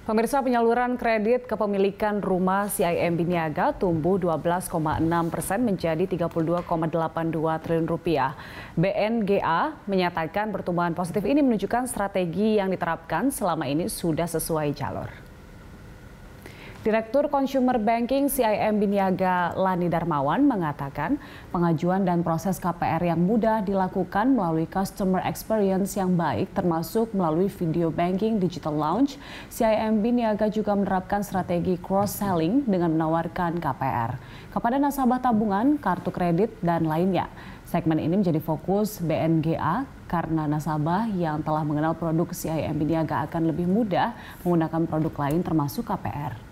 Pemirsa penyaluran kredit kepemilikan rumah CIMB Niaga tumbuh 12,6 persen menjadi 32,82 triliun rupiah. BNGA menyatakan pertumbuhan positif ini menunjukkan strategi yang diterapkan selama ini sudah sesuai jalur. Direktur Consumer Banking CIMB Niaga Lani Darmawan mengatakan pengajuan dan proses KPR yang mudah dilakukan melalui customer experience yang baik termasuk melalui video banking digital launch. CIMB Niaga juga menerapkan strategi cross-selling dengan menawarkan KPR kepada nasabah tabungan, kartu kredit, dan lainnya. Segmen ini menjadi fokus BNGA karena nasabah yang telah mengenal produk CIMB Niaga akan lebih mudah menggunakan produk lain termasuk KPR.